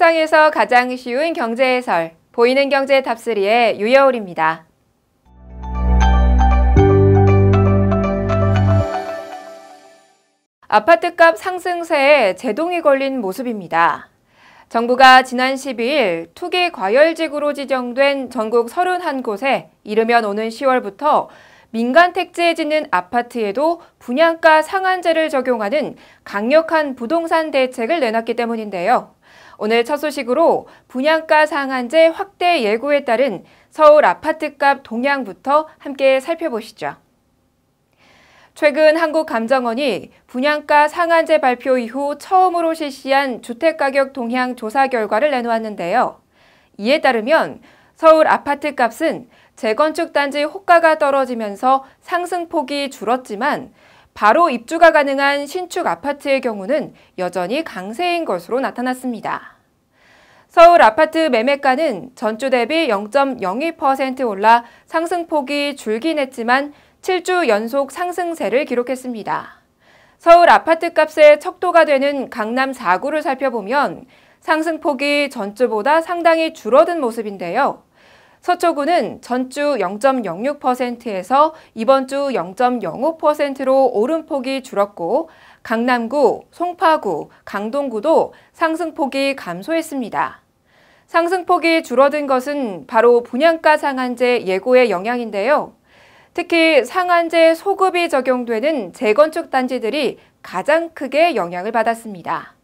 세상에서 가장 쉬운 경제 해설, 보이는 경제 탑3의 유여울입니다. 아파트값 상승세에 제동이 걸린 모습입니다. 정부가 지난 12일 투기 과열지구로 지정된 전국 31곳에 이르면 오는 10월부터 민간 택지에 짓는 아파트에도 분양가 상한제를 적용하는 강력한 부동산 대책을 내놨기 때문인데요. 오늘 첫 소식으로 분양가 상한제 확대 예고에 따른 서울 아파트값 동향부터 함께 살펴보시죠. 최근 한국감정원이 분양가 상한제 발표 이후 처음으로 실시한 주택가격 동향 조사 결과를 내놓았는데요. 이에 따르면 서울 아파트 값은 재건축 단지 호가가 떨어지면서 상승폭이 줄었지만 바로 입주가 가능한 신축 아파트의 경우는 여전히 강세인 것으로 나타났습니다. 서울 아파트 매매가는 전주 대비 0.02% 올라 상승폭이 줄긴 했지만 7주 연속 상승세를 기록했습니다. 서울 아파트 값의 척도가 되는 강남 4구를 살펴보면 상승폭이 전주보다 상당히 줄어든 모습인데요. 서초구는 전주 0.06%에서 이번 주 0.05%로 오름폭이 줄었고 강남구, 송파구, 강동구도 상승폭이 감소했습니다. 상승폭이 줄어든 것은 바로 분양가 상한제 예고의 영향인데요. 특히 상한제 소급이 적용되는 재건축 단지들이 가장 크게 영향을 받았습니다.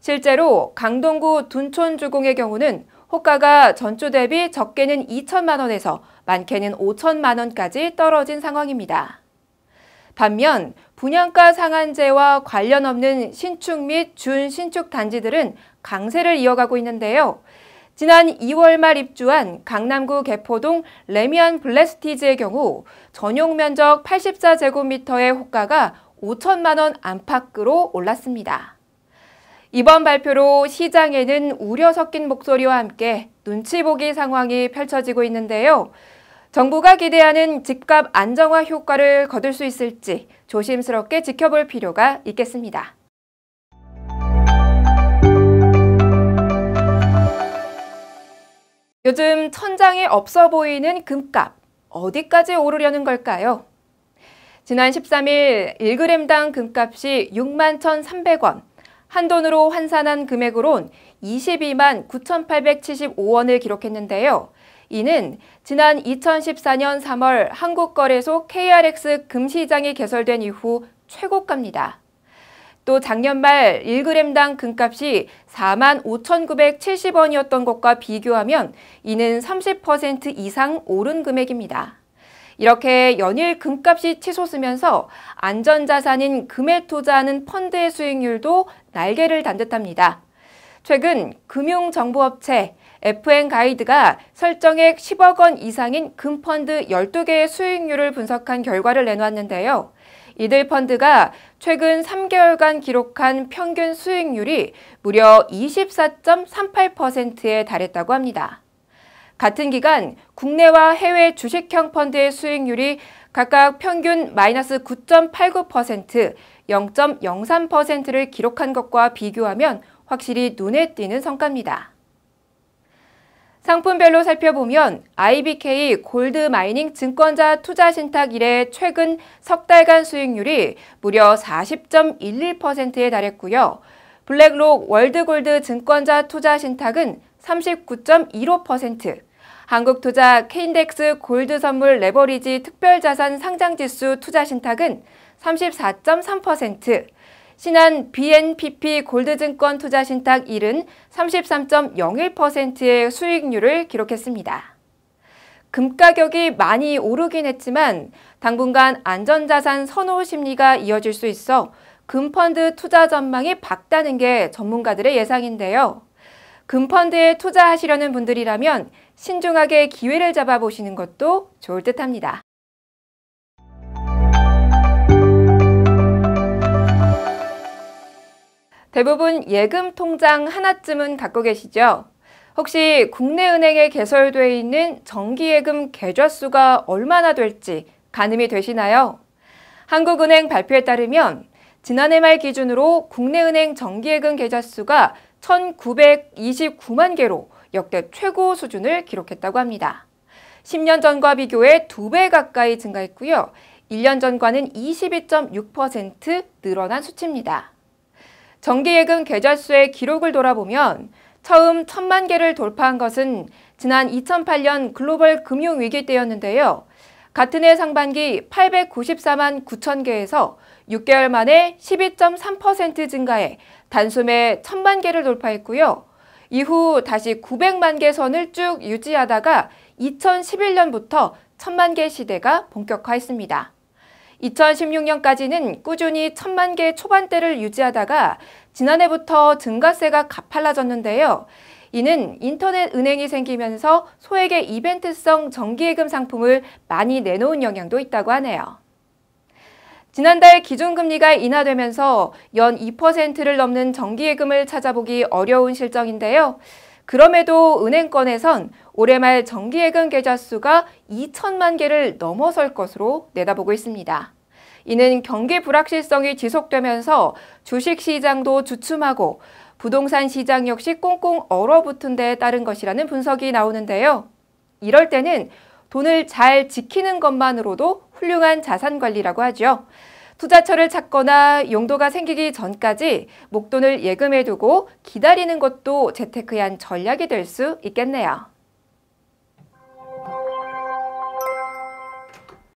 실제로 강동구 둔촌주공의 경우는 호가가 전주 대비 적게는 2천만 원에서 많게는 5천만 원까지 떨어진 상황입니다. 반면 분양가 상한제와 관련 없는 신축 및 준신축 단지들은 강세를 이어가고 있는데요. 지난 2월 말 입주한 강남구 개포동 레미안 블레스티즈의 경우 전용 면적 84제곱미터의 호가가 5천만 원 안팎으로 올랐습니다. 이번 발표로 시장에는 우려 섞인 목소리와 함께 눈치 보기 상황이 펼쳐지고 있는데요. 정부가 기대하는 집값 안정화 효과를 거둘 수 있을지 조심스럽게 지켜볼 필요가 있겠습니다. 요즘 천장이 없어 보이는 금값, 어디까지 오르려는 걸까요? 지난 13일 1g당 금값이 6 1,300원, 한 돈으로 환산한 금액으론 22만 9,875원을 기록했는데요. 이는 지난 2014년 3월 한국거래소 KRX 금시장이 개설된 이후 최고가입니다. 또 작년 말 1g당 금값이 45,970원이었던 것과 비교하면 이는 30% 이상 오른 금액입니다. 이렇게 연일 금값이 치솟으면서 안전자산인 금에 투자하는 펀드의 수익률도 날개를 단 듯합니다. 최근 금융정보업체 FN 가이드가 설정액 10억 원 이상인 금펀드 12개의 수익률을 분석한 결과를 내놓았는데요. 이들 펀드가 최근 3개월간 기록한 평균 수익률이 무려 24.38%에 달했다고 합니다. 같은 기간 국내와 해외 주식형 펀드의 수익률이 각각 평균 마이너스 9.89%, 0.03%를 기록한 것과 비교하면 확실히 눈에 띄는 성과입니다. 상품별로 살펴보면 IBK 골드마이닝 증권자 투자 신탁 이래 최근 석 달간 수익률이 무려 40.11%에 달했고요. 블랙록 월드골드 증권자 투자 신탁은 39.15%, 한국투자 케인덱스 골드 선물 레버리지 특별자산 상장지수 투자 신탁은 34.3%, 신한 BNPP 골드증권 투자 신탁 1은 33.01%의 수익률을 기록했습니다. 금 가격이 많이 오르긴 했지만 당분간 안전자산 선호 심리가 이어질 수 있어 금펀드 투자 전망이 밝다는 게 전문가들의 예상인데요. 금펀드에 투자하시려는 분들이라면 신중하게 기회를 잡아보시는 것도 좋을 듯합니다. 대부분 예금 통장 하나쯤은 갖고 계시죠? 혹시 국내 은행에 개설되어 있는 정기예금 계좌수가 얼마나 될지 가늠이 되시나요? 한국은행 발표에 따르면 지난해 말 기준으로 국내 은행 정기예금 계좌 수가 1,929만 개로 역대 최고 수준을 기록했다고 합니다. 10년 전과 비교해 2배 가까이 증가했고요. 1년 전과는 22.6% 늘어난 수치입니다. 정기예금 계좌 수의 기록을 돌아보면 처음 1 천만 개를 돌파한 것은 지난 2008년 글로벌 금융위기 때였는데요. 같은 해 상반기 894만 9천 개에서 6개월 만에 12.3% 증가해 단숨에 1천만 개를 돌파했고요. 이후 다시 900만 개 선을 쭉 유지하다가 2011년부터 1천만 개 시대가 본격화했습니다. 2016년까지는 꾸준히 1천만 개 초반대를 유지하다가 지난해부터 증가세가 가팔라졌는데요. 이는 인터넷 은행이 생기면서 소액의 이벤트성 정기예금 상품을 많이 내놓은 영향도 있다고 하네요. 지난달 기준금리가 인하되면서 연 2%를 넘는 정기예금을 찾아보기 어려운 실정인데요. 그럼에도 은행권에선 올해 말 정기예금 계좌 수가 2천만 개를 넘어설 것으로 내다보고 있습니다. 이는 경기 불확실성이 지속되면서 주식시장도 주춤하고 부동산 시장 역시 꽁꽁 얼어붙은 데 따른 것이라는 분석이 나오는데요. 이럴 때는 돈을 잘 지키는 것만으로도 훌륭한 자산 관리라고 하죠. 투자처를 찾거나 용도가 생기기 전까지 목돈을 예금해 두고 기다리는 것도 재테크의 한 전략이 될 수 있겠네요.